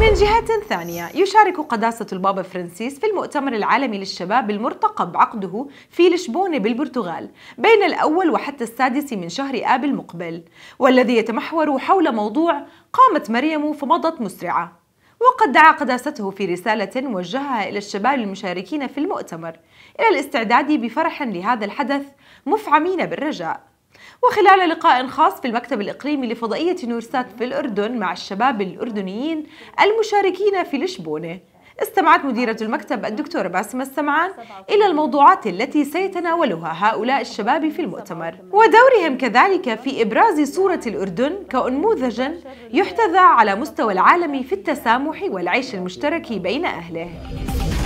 من جهة ثانية يشارك قداسة البابا فرانسيس في المؤتمر العالمي للشباب المرتقب عقده في لشبونة بالبرتغال بين الأول وحتى السادس من شهر آب المقبل والذي يتمحور حول موضوع قامت مريم فمضت مسرعة وقد دعا قداسته في رسالة وجهها إلى الشباب المشاركين في المؤتمر إلى الاستعداد بفرح لهذا الحدث مفعمين بالرجاء وخلال لقاء خاص في المكتب الإقليمي لفضائية نورسات في الأردن مع الشباب الأردنيين المشاركين في لشبونة استمعت مديرة المكتب الدكتورة باسمة السمعان إلى الموضوعات التي سيتناولها هؤلاء الشباب في المؤتمر ودورهم كذلك في إبراز صورة الأردن كأنموذج يحتذى على مستوى العالم في التسامح والعيش المشترك بين أهله